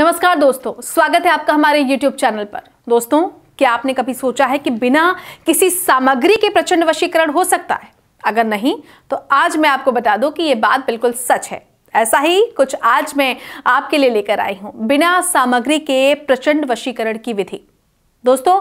नमस्कार दोस्तों स्वागत है आपका हमारे YouTube चैनल पर दोस्तों क्या आपने कभी सोचा है कि बिना किसी सामग्री के प्रचंड वशीकरण हो सकता है अगर नहीं तो आज मैं आपको बता दूं कि ये बात बिल्कुल सच है ऐसा ही कुछ आज मैं आपके लिए लेकर आई हूं बिना सामग्री के प्रचंड वशीकरण की विधि दोस्तों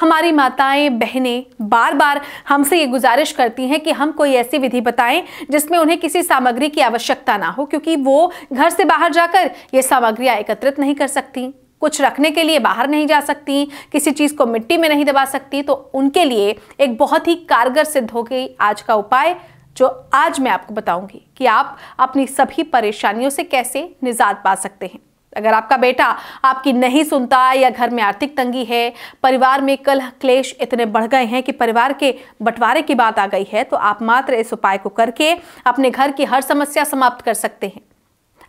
हमारी माताएं बहनें बार बार हमसे ये गुजारिश करती हैं कि हम कोई ऐसी विधि बताएं जिसमें उन्हें किसी सामग्री की आवश्यकता ना हो क्योंकि वो घर से बाहर जाकर ये सामग्रियाँ एकत्रित नहीं कर सकती कुछ रखने के लिए बाहर नहीं जा सकती किसी चीज़ को मिट्टी में नहीं दबा सकती तो उनके लिए एक बहुत ही कारगर सिद्ध हो गई आज का उपाय जो आज मैं आपको बताऊंगी कि आप अपनी सभी परेशानियों से कैसे निजात पा सकते हैं अगर आपका बेटा आपकी नहीं सुनता या घर में आर्थिक तंगी है परिवार में कल क्लेश इतने बढ़ गए हैं कि परिवार के बंटवारे की बात आ गई है तो आप मात्र इस उपाय को करके अपने घर की हर समस्या समाप्त कर सकते हैं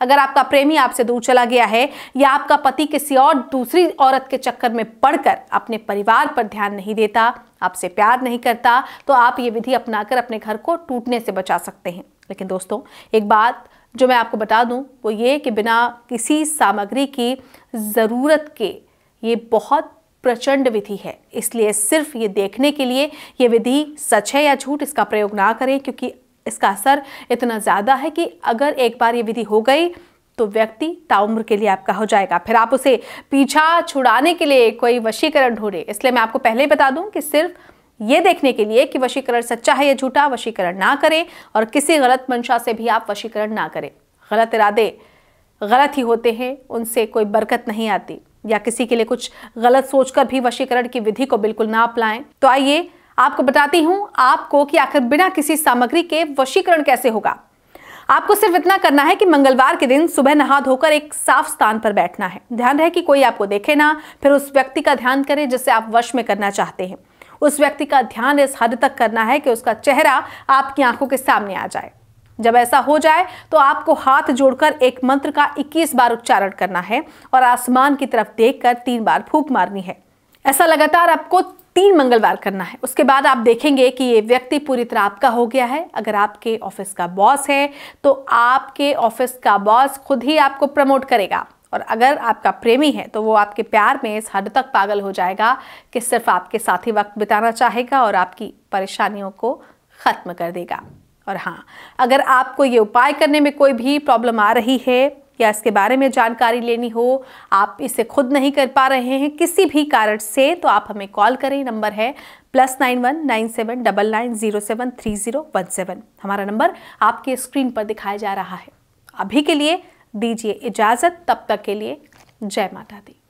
अगर आपका प्रेमी आपसे दूर चला गया है या आपका पति किसी और दूसरी औरत के चक्कर में पड़कर अपने परिवार पर ध्यान नहीं देता आपसे प्यार नहीं करता तो आप ये विधि अपनाकर अपने घर को टूटने से बचा सकते हैं लेकिन दोस्तों एक बात जो मैं आपको बता दूं वो ये कि बिना किसी सामग्री की ज़रूरत के ये बहुत प्रचंड विधि है इसलिए सिर्फ ये देखने के लिए ये विधि सच है या झूठ इसका प्रयोग ना करें क्योंकि इसका असर इतना ज़्यादा है कि अगर एक बार ये विधि हो गई तो व्यक्ति ताउम्र के लिए आपका हो जाएगा फिर आप उसे पीछा छुड़ाने के लिए कोई वशीकरण ढूंढे इसलिए मैं आपको पहले ही बता दूं कि सिर्फ ये देखने के लिए कि वशीकरण सच्चा है या झूठा वशीकरण ना करें और किसी गलत मंशा से भी आप वशीकरण ना करें गलत इरादे गलत ही होते हैं उनसे कोई बरकत नहीं आती या किसी के लिए कुछ गलत सोचकर भी वशीकरण की विधि को बिल्कुल ना अपनाएं तो आइए आपको बताती हूं आपको कि आखिर बिना किसी सामग्री के वशीकरण कैसे होगा आपको सिर्फ इतना करना है कि मंगलवार के दिन सुबह नहा धोकर एक साफ स्थान पर बैठना है ध्यान रहे कि कोई आपको देखे ना फिर उस व्यक्ति का ध्यान करें जिसे आप वश में करना चाहते हैं उस व्यक्ति का ध्यान इस हद तक करना है कि उसका चेहरा आपकी आंखों के सामने आ जाए जब ऐसा हो जाए तो आपको हाथ जोड़कर एक मंत्र का 21 बार उच्चारण करना है और आसमान की तरफ देखकर तीन बार फूक मारनी है ऐसा लगातार आपको तीन मंगलवार करना है उसके बाद आप देखेंगे कि ये व्यक्ति पूरी तरह आपका हो गया है अगर आपके ऑफिस का बॉस है तो आपके ऑफिस का बॉस खुद ही आपको प्रमोट करेगा और अगर आपका प्रेमी है तो वो आपके प्यार में इस हद तक पागल हो जाएगा कि सिर्फ आपके साथ ही वक्त बिताना चाहेगा और आपकी परेशानियों को ख़त्म कर देगा और हाँ अगर आपको ये उपाय करने में कोई भी प्रॉब्लम आ रही है या इसके बारे में जानकारी लेनी हो आप इसे खुद नहीं कर पा रहे हैं किसी भी कारण से तो आप हमें कॉल करें नंबर है plus nine one nine seven double nine zero seven three zero one seven हमारा नंबर आपके स्क्रीन पर दिखाया जा रहा है अभी के लिए दीजिए इजाज़त तब तक के लिए जय माता दी